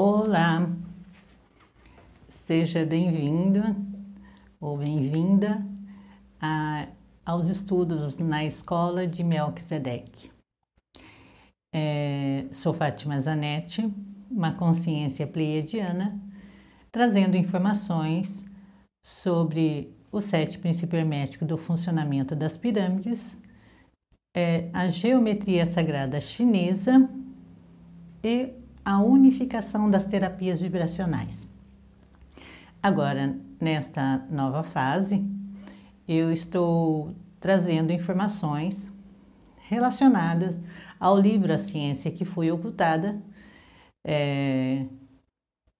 Olá, seja bem-vindo ou bem-vinda aos estudos na Escola de Melquisedeque. É, sou Fátima Zanetti, uma consciência pleiadiana, trazendo informações sobre os sete princípios hermético do funcionamento das pirâmides, é, a geometria sagrada chinesa e a unificação das terapias vibracionais. Agora, nesta nova fase, eu estou trazendo informações relacionadas ao livro A Ciência que Foi Ocultada, é,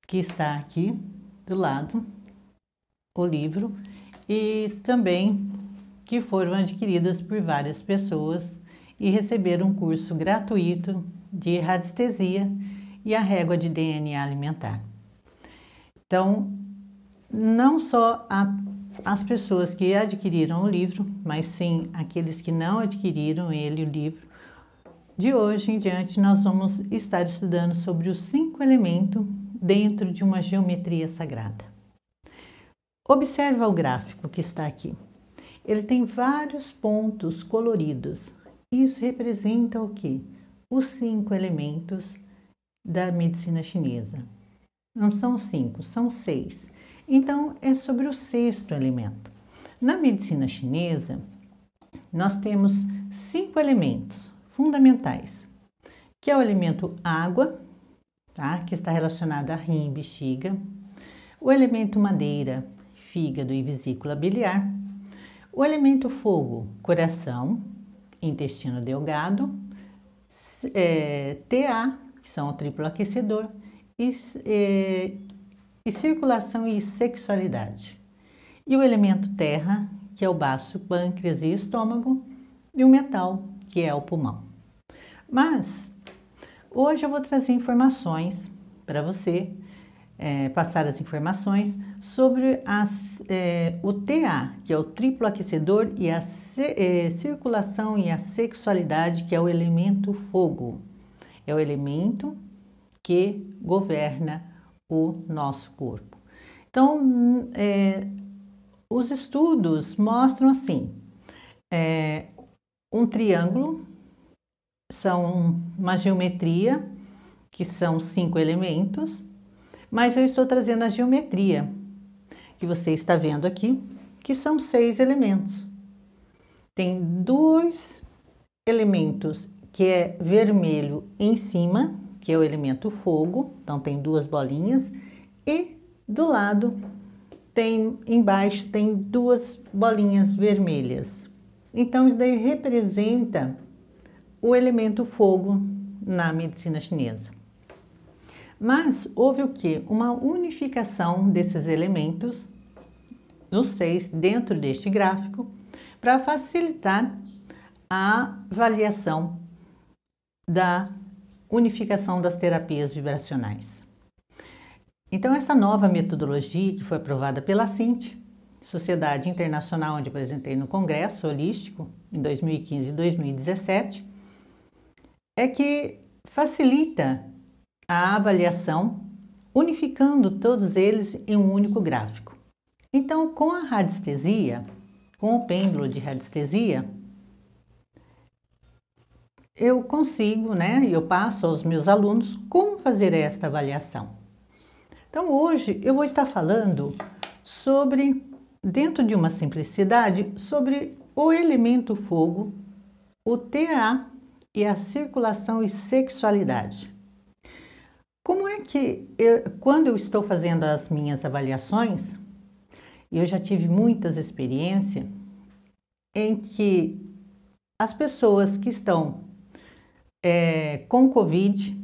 que está aqui do lado, o livro, e também que foram adquiridas por várias pessoas e receberam um curso gratuito de radiestesia e a régua de DNA alimentar. Então, não só a, as pessoas que adquiriram o livro, mas sim aqueles que não adquiriram ele, o livro, de hoje em diante nós vamos estar estudando sobre os cinco elementos dentro de uma geometria sagrada. Observa o gráfico que está aqui. Ele tem vários pontos coloridos. Isso representa o que? Os cinco elementos da medicina chinesa. Não são cinco, são seis. Então, é sobre o sexto elemento. Na medicina chinesa, nós temos cinco elementos fundamentais, que é o elemento água, tá? que está relacionado a rim e bexiga, o elemento madeira, fígado e vesícula biliar, o elemento fogo, coração, intestino delgado, é, eh, TA, que são o triplo aquecedor, e, e, eh, e circulação e sexualidade. E o elemento terra, que é o baço, pâncreas e estômago, e o metal, que é o pulmão. Mas hoje eu vou trazer informações para você, é, passar as informações sobre as, é, o TA, que é o triplo aquecedor, e a é, circulação e a sexualidade, que é o elemento fogo é o elemento que governa o nosso corpo. Então, é, os estudos mostram assim: é, um triângulo são uma geometria que são cinco elementos, mas eu estou trazendo a geometria que você está vendo aqui, que são seis elementos. Tem dois elementos que é vermelho em cima, que é o elemento fogo, então tem duas bolinhas, e do lado tem embaixo tem duas bolinhas vermelhas. Então isso daí representa o elemento fogo na medicina chinesa. Mas houve o que? Uma unificação desses elementos nos seis dentro deste gráfico para facilitar a avaliação da unificação das terapias vibracionais. Então, essa nova metodologia que foi aprovada pela CINT, Sociedade Internacional, onde apresentei no Congresso Holístico, em 2015 e 2017, é que facilita a avaliação, unificando todos eles em um único gráfico. Então, com a radiestesia, com o pêndulo de radiestesia, eu consigo, né, e eu passo aos meus alunos como fazer esta avaliação. Então, hoje eu vou estar falando sobre, dentro de uma simplicidade, sobre o elemento fogo, o TA e a circulação e sexualidade. Como é que, eu, quando eu estou fazendo as minhas avaliações, eu já tive muitas experiências em que as pessoas que estão é, com Covid,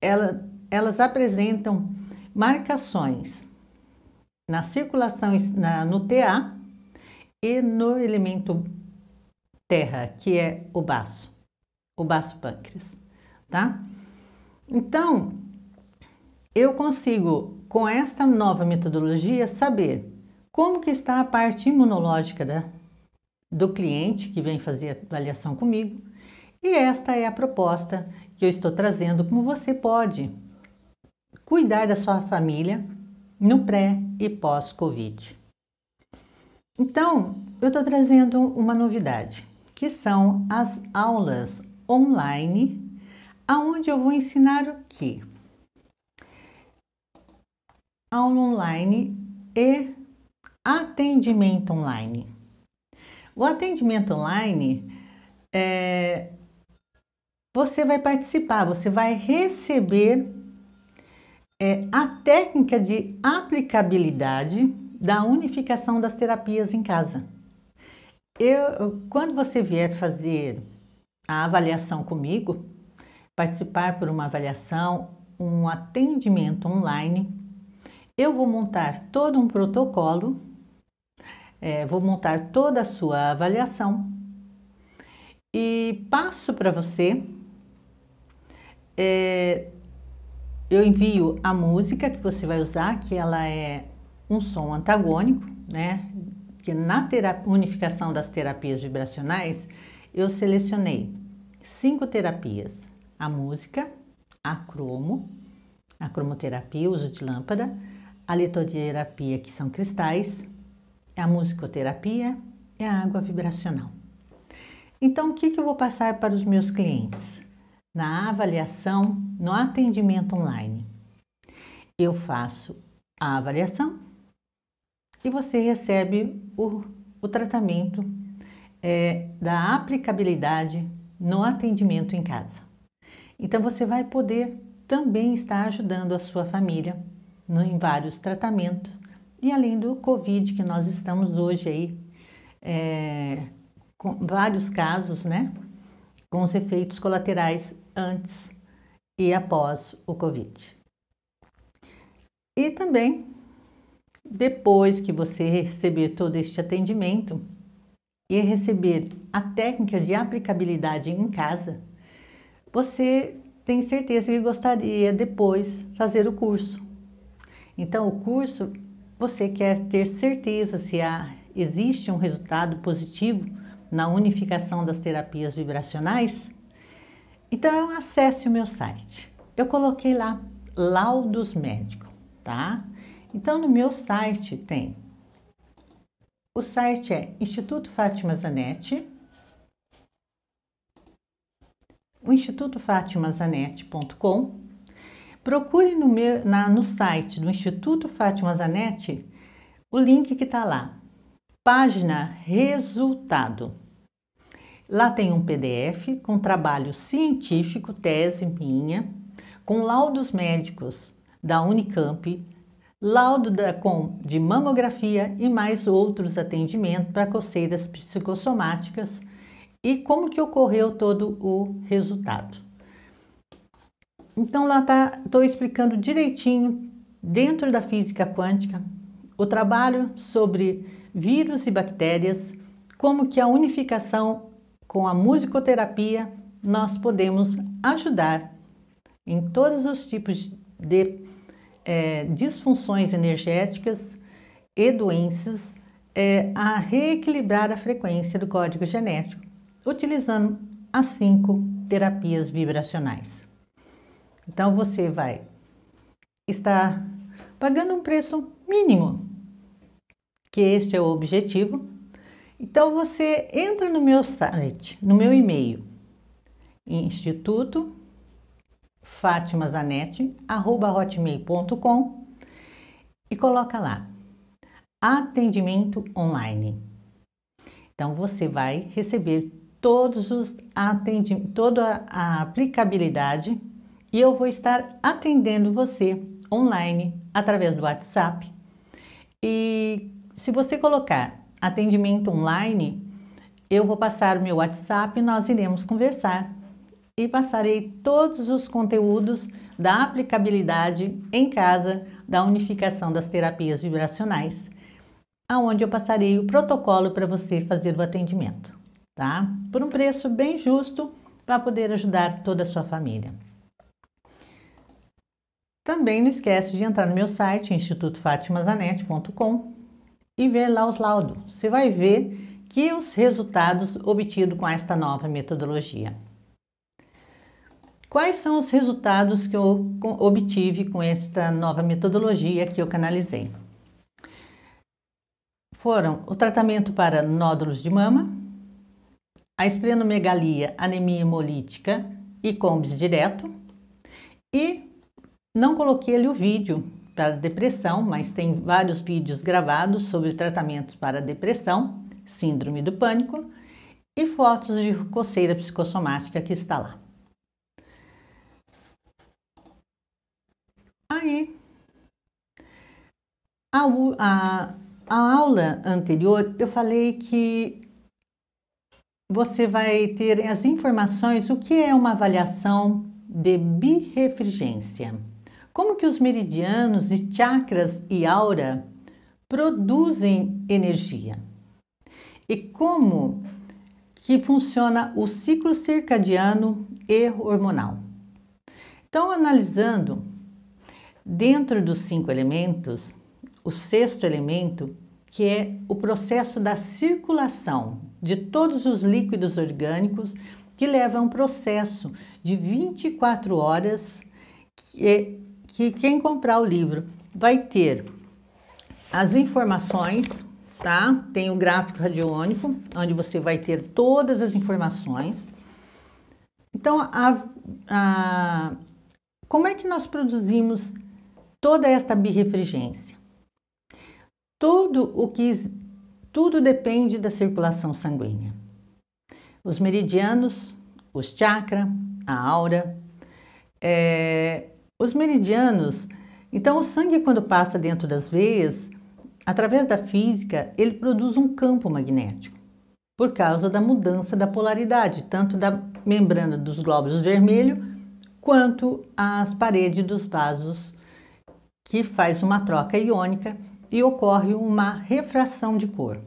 ela, elas apresentam marcações na circulação na, no TA e no elemento terra, que é o baço, o baço pâncreas, tá? Então, eu consigo, com esta nova metodologia, saber como que está a parte imunológica da, do cliente que vem fazer a avaliação comigo, e esta é a proposta que eu estou trazendo como você pode cuidar da sua família no pré e pós-Covid. Então, eu estou trazendo uma novidade, que são as aulas online, aonde eu vou ensinar o que? Aula online e atendimento online. O atendimento online é, você vai participar, você vai receber é, a técnica de aplicabilidade da unificação das terapias em casa. Eu, quando você vier fazer a avaliação comigo, participar por uma avaliação, um atendimento online, eu vou montar todo um protocolo, é, vou montar toda a sua avaliação e passo para você é, eu envio a música que você vai usar, que ela é um som antagônico, né? Que na unificação das terapias vibracionais, eu selecionei cinco terapias: a música, a cromo, a cromoterapia, uso de lâmpada, a litoterapia, que são cristais, a musicoterapia e a água vibracional. Então, o que, que eu vou passar para os meus clientes? na avaliação no atendimento online. Eu faço a avaliação e você recebe o, o tratamento é, da aplicabilidade no atendimento em casa. Então você vai poder também estar ajudando a sua família no, em vários tratamentos e além do Covid que nós estamos hoje aí é, com vários casos, né, com os efeitos colaterais antes e após o Covid. E também, depois que você receber todo este atendimento e receber a técnica de aplicabilidade em casa, você tem certeza que gostaria depois fazer o curso. Então, o curso você quer ter certeza se há, existe um resultado positivo na unificação das terapias vibracionais então, acesse o meu site. Eu coloquei lá laudos médicos, tá? Então, no meu site tem. O site é Instituto Fátima Zanetti. O Instituto Procure no, meu, na, no site do Instituto Fátima Zanetti o link que está lá. Página Resultado. Lá tem um PDF com trabalho científico, tese minha, com laudos médicos da Unicamp, laudo da com de mamografia e mais outros atendimentos para coceiras psicossomáticas e como que ocorreu todo o resultado. Então lá tá, estou explicando direitinho dentro da física quântica o trabalho sobre vírus e bactérias, como que a unificação com a musicoterapia, nós podemos ajudar em todos os tipos de é, disfunções energéticas e doenças é, a reequilibrar a frequência do código genético, utilizando as cinco terapias vibracionais. Então você vai estar pagando um preço mínimo, que este é o objetivo então você entra no meu site, no meu e-mail, instituto hotmail.com e coloca lá atendimento online. Então você vai receber todos os atendimentos, toda a aplicabilidade e eu vou estar atendendo você online através do WhatsApp. E se você colocar atendimento online, eu vou passar o meu WhatsApp e nós iremos conversar. E passarei todos os conteúdos da aplicabilidade em casa da unificação das terapias vibracionais, aonde eu passarei o protocolo para você fazer o atendimento, tá? Por um preço bem justo para poder ajudar toda a sua família. Também não esquece de entrar no meu site institutofatimazanete.com e ver lá os laudos. Você vai ver que os resultados obtidos com esta nova metodologia. Quais são os resultados que eu obtive com esta nova metodologia que eu canalizei? Foram o tratamento para nódulos de mama, a esplenomegalia, anemia hemolítica e combis direto. E não coloquei ali o vídeo, para depressão, mas tem vários vídeos gravados sobre tratamentos para depressão, síndrome do pânico e fotos de coceira psicossomática que está lá. Aí, a, a, a aula anterior eu falei que você vai ter as informações o que é uma avaliação de birefrigência. Como que os meridianos e chakras e aura produzem energia? E como que funciona o ciclo circadiano e hormonal? Então, analisando dentro dos cinco elementos, o sexto elemento, que é o processo da circulação de todos os líquidos orgânicos, que leva a um processo de 24 horas que é que quem comprar o livro vai ter as informações, tá? Tem o gráfico radiônico, onde você vai ter todas as informações. Então, a, a, como é que nós produzimos toda esta birrefrigência? Tudo o que tudo depende da circulação sanguínea. Os meridianos, os chakras, a aura, é, os meridianos, então o sangue quando passa dentro das veias, através da física, ele produz um campo magnético por causa da mudança da polaridade, tanto da membrana dos glóbulos vermelho quanto às paredes dos vasos, que faz uma troca iônica e ocorre uma refração de cor.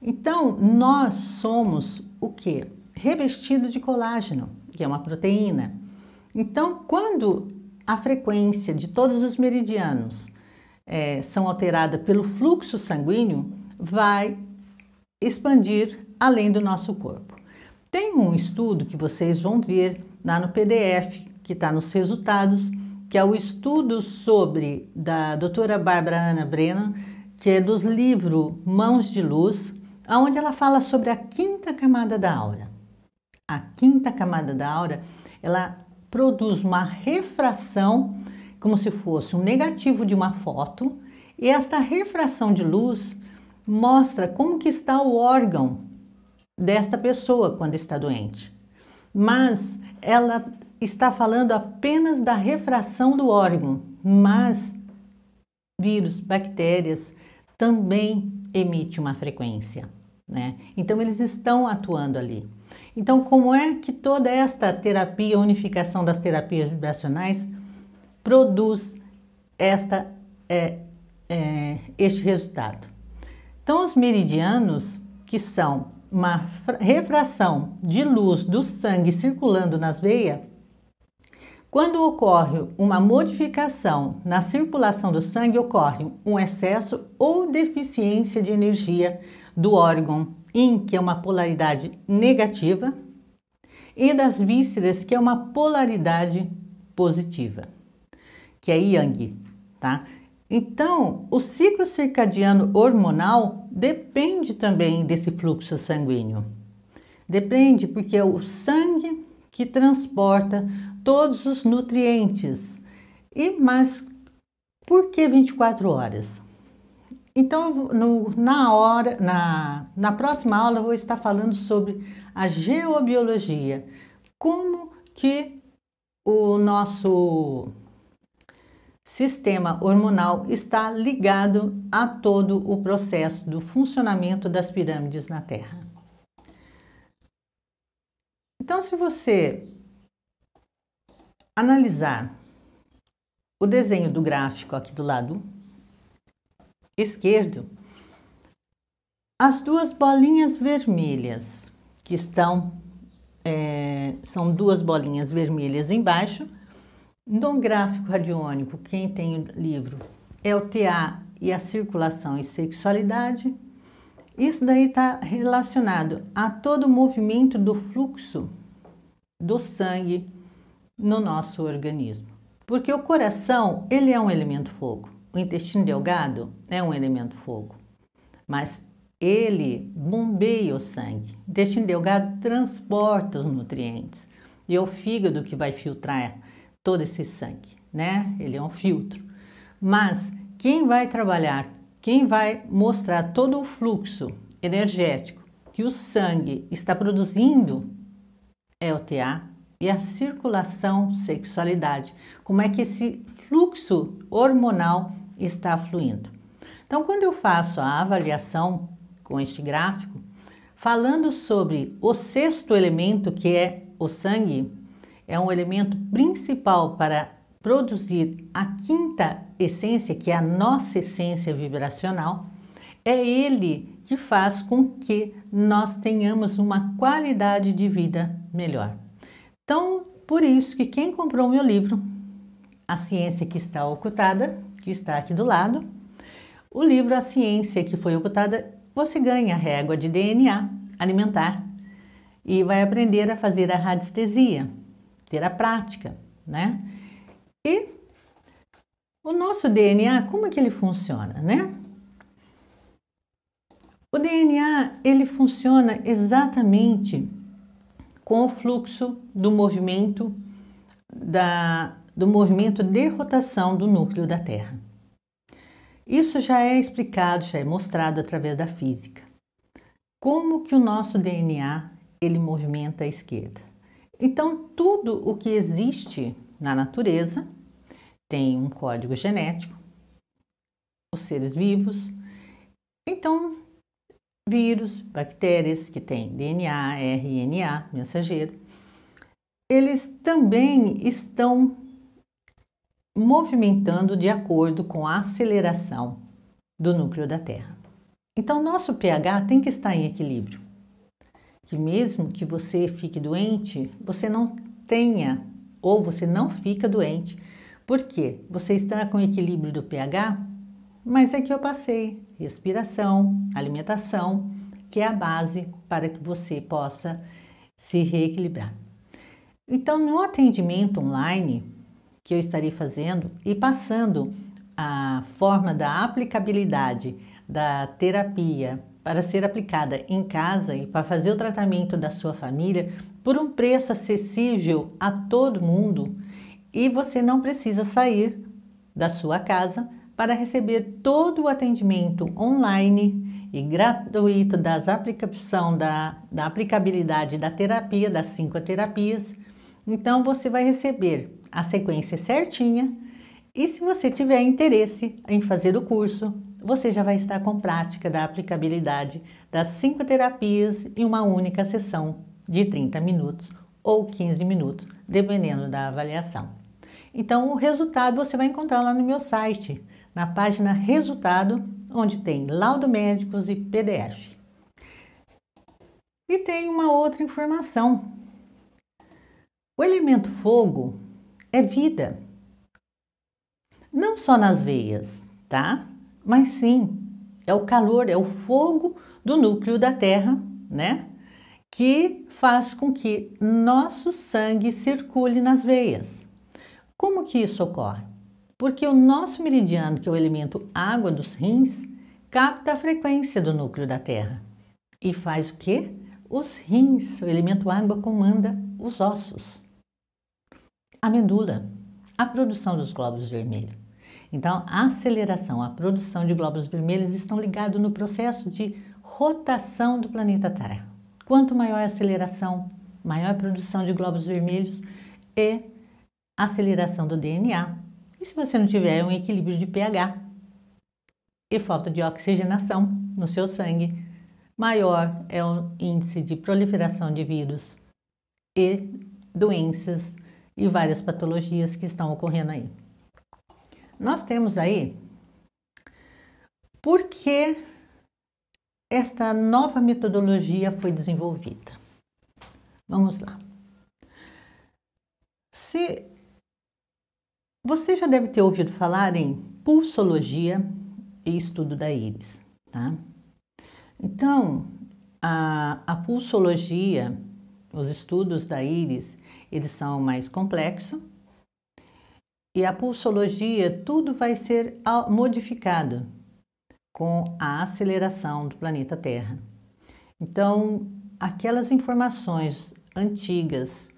Então, nós somos o que? Revestido de colágeno, que é uma proteína. Então, quando a frequência de todos os meridianos é, são alteradas pelo fluxo sanguíneo, vai expandir além do nosso corpo. Tem um estudo que vocês vão ver lá no PDF, que está nos resultados, que é o estudo sobre da doutora Bárbara Ana Brennan, que é dos livro Mãos de Luz, onde ela fala sobre a quinta camada da aura. A quinta camada da aura, ela produz uma refração, como se fosse um negativo de uma foto, e esta refração de luz mostra como que está o órgão desta pessoa quando está doente. Mas ela está falando apenas da refração do órgão, mas vírus, bactérias também emite uma frequência, né? Então eles estão atuando ali. Então, como é que toda esta terapia, unificação das terapias vibracionais, produz esta, é, é, este resultado? Então, os meridianos, que são uma refração de luz do sangue circulando nas veias, quando ocorre uma modificação na circulação do sangue, ocorre um excesso ou deficiência de energia do órgão yin, que é uma polaridade negativa, e das vísceras, que é uma polaridade positiva, que é yang, tá? Então, o ciclo circadiano hormonal depende também desse fluxo sanguíneo. Depende porque é o sangue que transporta todos os nutrientes. E mais por que 24 horas? Então, no, na hora, na, na próxima aula, eu vou estar falando sobre a geobiologia. Como que o nosso sistema hormonal está ligado a todo o processo do funcionamento das pirâmides na Terra. Então, se você analisar o desenho do gráfico aqui do lado esquerdo, as duas bolinhas vermelhas que estão, é, são duas bolinhas vermelhas embaixo. No gráfico radiônico, quem tem o livro é o TA e a circulação e sexualidade. Isso daí está relacionado a todo o movimento do fluxo do sangue no nosso organismo. Porque o coração, ele é um elemento fogo. O intestino delgado é um elemento fogo, mas ele bombeia o sangue. O intestino delgado transporta os nutrientes e é o fígado que vai filtrar todo esse sangue, né? Ele é um filtro. Mas quem vai trabalhar, quem vai mostrar todo o fluxo energético que o sangue está produzindo é o TA e a circulação, sexualidade. Como é que esse fluxo hormonal está fluindo. Então, quando eu faço a avaliação com este gráfico, falando sobre o sexto elemento, que é o sangue, é um elemento principal para produzir a quinta essência, que é a nossa essência vibracional, é ele que faz com que nós tenhamos uma qualidade de vida melhor. Então, por isso que quem comprou meu livro, A Ciência que Está Ocultada, que está aqui do lado. O livro A Ciência que foi ocultada, você ganha a régua de DNA alimentar e vai aprender a fazer a radiestesia, ter a prática, né? E o nosso DNA, como é que ele funciona, né? O DNA, ele funciona exatamente com o fluxo do movimento da do movimento de rotação do núcleo da Terra. Isso já é explicado, já é mostrado através da física. Como que o nosso DNA ele movimenta à esquerda? Então, tudo o que existe na natureza tem um código genético, os seres vivos. Então, vírus, bactérias que têm DNA, RNA, mensageiro, eles também estão movimentando de acordo com a aceleração do núcleo da Terra. Então, nosso pH tem que estar em equilíbrio. Que mesmo que você fique doente, você não tenha ou você não fica doente, porque você está com equilíbrio do pH, mas é que eu passei respiração, alimentação, que é a base para que você possa se reequilibrar. Então, no atendimento online, que eu estarei fazendo e passando a forma da aplicabilidade da terapia para ser aplicada em casa e para fazer o tratamento da sua família por um preço acessível a todo mundo e você não precisa sair da sua casa para receber todo o atendimento online e gratuito das aplicação da, da aplicabilidade da terapia, das cinco terapias. Então você vai receber a sequência certinha. E se você tiver interesse em fazer o curso, você já vai estar com prática da aplicabilidade das cinco terapias em uma única sessão de 30 minutos ou 15 minutos, dependendo da avaliação. Então, o resultado você vai encontrar lá no meu site, na página Resultado, onde tem laudo médicos e PDF. E tem uma outra informação. O elemento fogo é vida. Não só nas veias, tá? Mas sim, é o calor, é o fogo do núcleo da Terra, né? Que faz com que nosso sangue circule nas veias. Como que isso ocorre? Porque o nosso meridiano, que é o elemento água dos rins, capta a frequência do núcleo da Terra e faz o quê? Os rins, o elemento água comanda os ossos a medula, a produção dos glóbulos vermelhos. Então, a aceleração, a produção de glóbulos vermelhos estão ligados no processo de rotação do planeta Terra. Quanto maior a aceleração, maior a produção de glóbulos vermelhos e aceleração do DNA. E se você não tiver um equilíbrio de pH e falta de oxigenação no seu sangue, maior é o índice de proliferação de vírus e doenças e uhum. várias patologias que estão ocorrendo aí. Nós temos aí por que esta nova metodologia foi desenvolvida. Vamos lá. Se você já deve ter ouvido falar em pulsologia e estudo da íris, tá? Então, a, a pulsologia, os estudos da íris, eles são mais complexos. E a pulsologia, tudo vai ser ah, modificado com a aceleração do planeta Terra. Então, aquelas informações antigas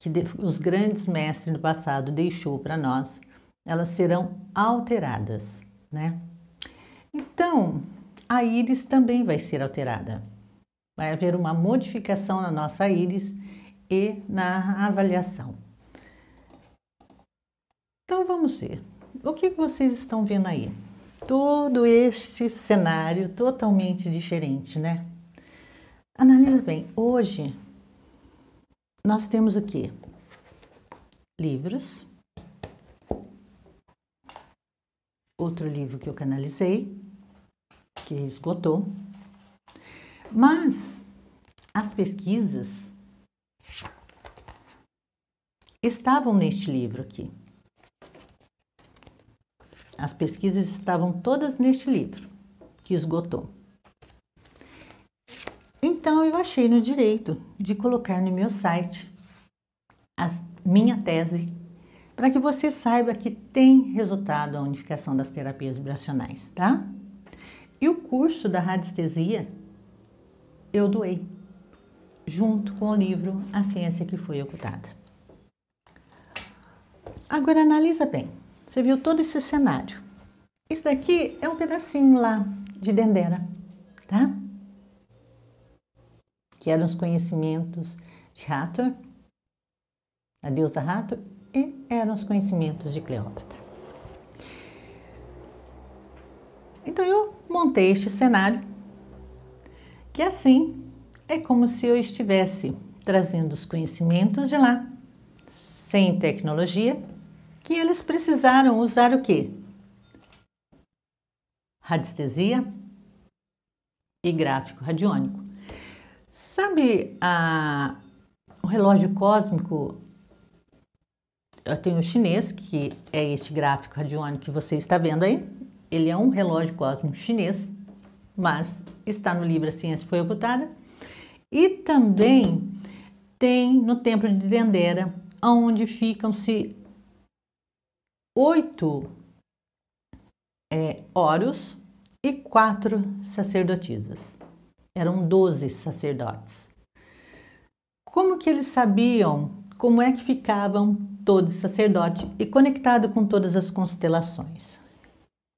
que os grandes mestres do passado deixou para nós, elas serão alteradas, né? Então, a íris também vai ser alterada. Vai haver uma modificação na nossa íris e na avaliação. Então vamos ver. O que vocês estão vendo aí? Todo este cenário totalmente diferente, né? Analisa bem. Hoje nós temos o quê? Livros. Outro livro que eu canalizei, que esgotou. Mas as pesquisas estavam neste livro aqui. As pesquisas estavam todas neste livro, que esgotou. Então eu achei no direito de colocar no meu site a minha tese, para que você saiba que tem resultado a unificação das terapias vibracionais, tá? E o curso da radiestesia eu doei junto com o livro A Ciência que Foi Ocultada. Agora analisa bem. Você viu todo esse cenário. Isso daqui é um pedacinho lá de Dendera, tá? Que eram os conhecimentos de Hathor, a deusa Hathor, e eram os conhecimentos de Cleópatra. Então eu montei este cenário, que assim é como se eu estivesse trazendo os conhecimentos de lá, sem tecnologia, que eles precisaram usar o quê? Radiestesia e gráfico radiônico. Sabe a, o relógio cósmico? Eu tenho o chinês, que é este gráfico radiônico que você está vendo aí. Ele é um relógio cósmico chinês, mas está no livro A Ciência Foi Ocultada. E também tem no templo de Dendera, onde ficam-se oito é, oros e quatro sacerdotisas. Eram doze sacerdotes. Como que eles sabiam como é que ficavam todos sacerdote e conectado com todas as constelações?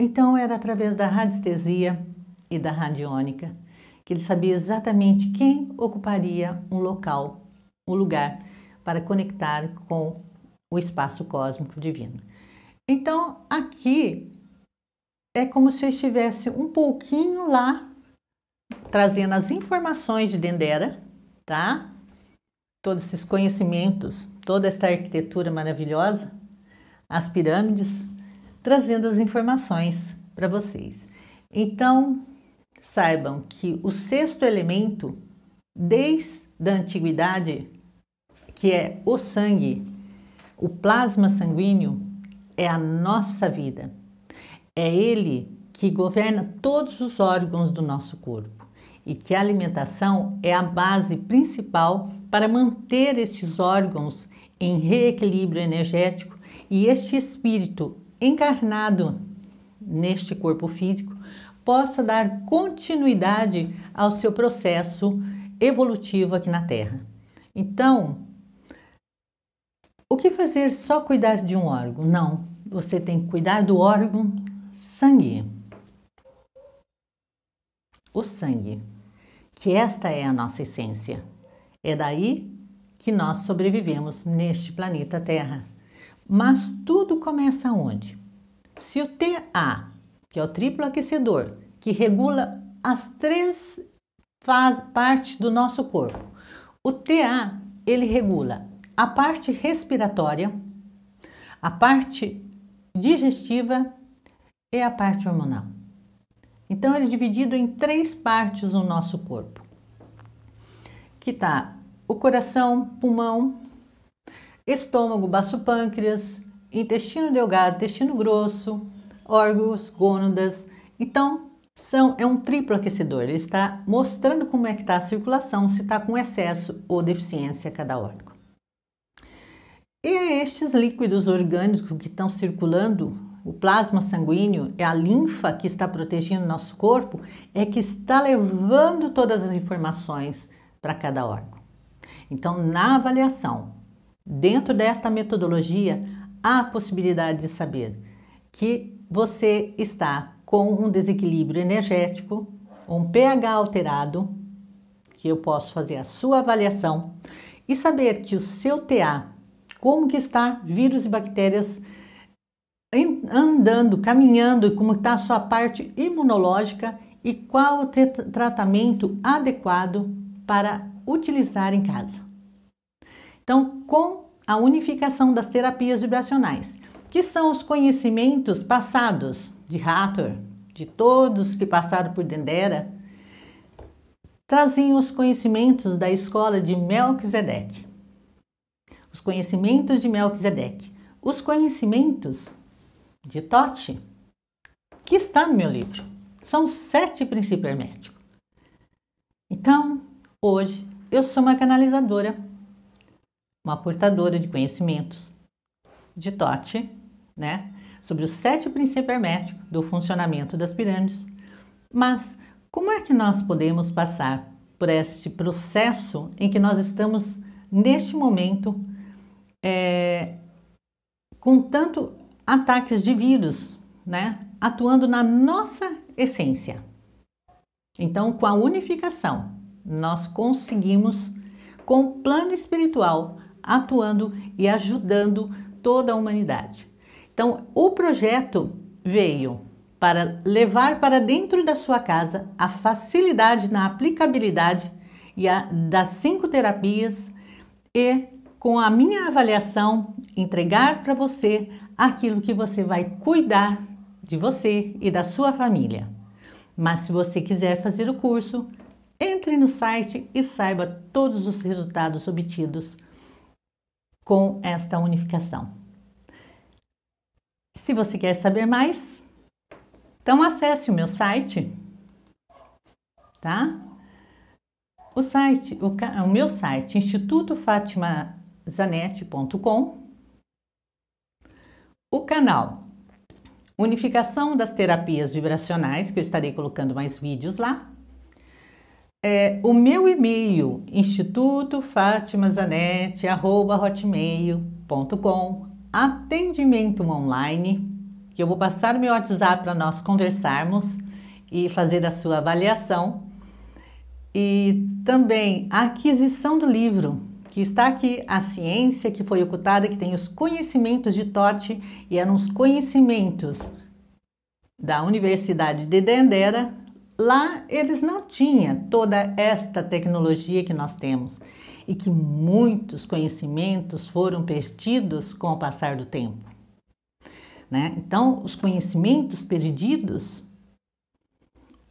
Então era através da radiestesia e da radiônica que ele sabia exatamente quem ocuparia um local, um lugar, para conectar com o espaço cósmico divino. Então, aqui é como se eu estivesse um pouquinho lá, trazendo as informações de Dendera, tá? Todos esses conhecimentos, toda esta arquitetura maravilhosa, as pirâmides, trazendo as informações para vocês. Então, saibam que o sexto elemento, desde a antiguidade, que é o sangue, o plasma sanguíneo, é a nossa vida. É ele que governa todos os órgãos do nosso corpo e que a alimentação é a base principal para manter estes órgãos em reequilíbrio energético e este espírito encarnado neste corpo físico possa dar continuidade ao seu processo evolutivo aqui na Terra. Então, o que fazer só cuidar de um órgão? Não, você tem que cuidar do órgão sangue. O sangue, que esta é a nossa essência. É daí que nós sobrevivemos neste planeta Terra. Mas tudo começa onde? Se o TA que é o triplo aquecedor, que regula as três partes do nosso corpo. O TA, ele regula a parte respiratória, a parte digestiva e a parte hormonal. Então ele é dividido em três partes no nosso corpo. Que tá o coração, pulmão, estômago, baço pâncreas, intestino delgado, intestino grosso, órgãos, gônadas. Então, são, é um triplo aquecedor. Ele está mostrando como é que está a circulação, se está com excesso ou deficiência cada órgão. E estes líquidos orgânicos que estão circulando, o plasma sanguíneo, é a linfa que está protegendo nosso corpo, é que está levando todas as informações para cada órgão. Então, na avaliação, dentro desta metodologia, há a possibilidade de saber que você está com um desequilíbrio energético, um pH alterado, que eu posso fazer a sua avaliação e saber que o seu TA, como que está vírus e bactérias andando, caminhando, e como está a sua parte imunológica e qual o tratamento adequado para utilizar em casa. Então, com a unificação das terapias vibracionais que são os conhecimentos passados de Hathor, de todos que passaram por Dendera, traziam os conhecimentos da escola de Melquisedeque. Os conhecimentos de Melquisedeque, os conhecimentos de Tote, que está no meu livro. São sete princípios herméticos. Então, hoje, eu sou uma canalizadora, uma portadora de conhecimentos de Tote né? Sobre os sete princípios herméticos do funcionamento das pirâmides. Mas como é que nós podemos passar por este processo em que nós estamos neste momento é, com tanto ataques de vírus, né? Atuando na nossa essência. Então, com a unificação, nós conseguimos, com o plano espiritual, atuando e ajudando toda a humanidade. Então, o projeto veio para levar para dentro da sua casa a facilidade na aplicabilidade e a, das cinco terapias e com a minha avaliação entregar para você aquilo que você vai cuidar de você e da sua família. Mas se você quiser fazer o curso, entre no site e saiba todos os resultados obtidos com esta unificação. Se você quer saber mais, então acesse o meu site, tá? O site, o, o meu site, institutofatimazanete.com. O canal Unificação das Terapias Vibracionais, que eu estarei colocando mais vídeos lá. É, o meu e-mail, hotmail.com atendimento online, que eu vou passar meu WhatsApp para nós conversarmos e fazer a sua avaliação. E também a aquisição do livro, que está aqui a ciência que foi ocultada, que tem os conhecimentos de Tote e eram os conhecimentos da Universidade de Dendera. Lá eles não tinham toda esta tecnologia que nós temos e que muitos conhecimentos foram perdidos com o passar do tempo. Né? Então, os conhecimentos perdidos,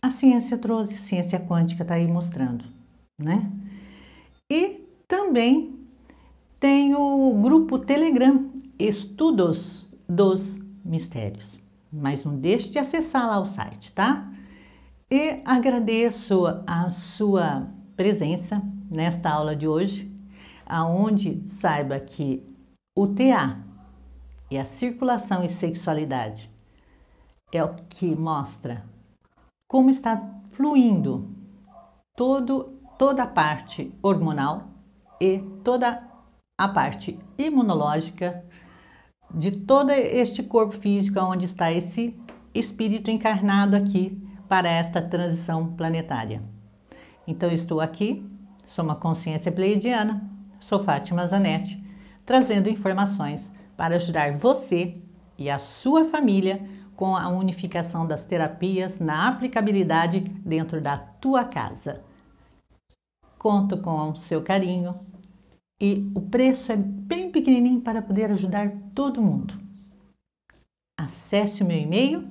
a ciência trouxe, a ciência quântica está aí mostrando. Né? E também tem o grupo Telegram Estudos dos Mistérios. Mas não deixe de acessar lá o site, tá? E agradeço a sua presença nesta aula de hoje, aonde saiba que o TA e a circulação e sexualidade é o que mostra como está fluindo todo, toda a parte hormonal e toda a parte imunológica de todo este corpo físico onde está esse espírito encarnado aqui para esta transição planetária. Então estou aqui Sou uma consciência pleidiana, sou Fátima Zanetti, trazendo informações para ajudar você e a sua família com a unificação das terapias na aplicabilidade dentro da tua casa. Conto com o seu carinho e o preço é bem pequenininho para poder ajudar todo mundo. Acesse o meu e-mail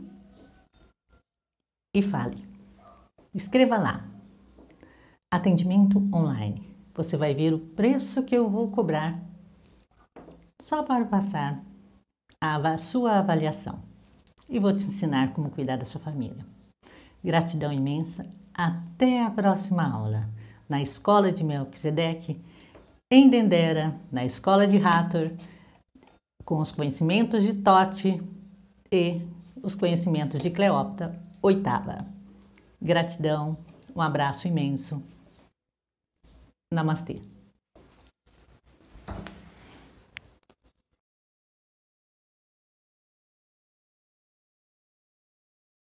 e fale. Escreva lá Atendimento online. Você vai ver o preço que eu vou cobrar só para passar a sua avaliação e vou te ensinar como cuidar da sua família. Gratidão imensa. Até a próxima aula na Escola de Melquisedeque, em Dendera, na Escola de Hathor, com os conhecimentos de Tote e os conhecimentos de Cleópatra, oitava. Gratidão, um abraço imenso. Namaste.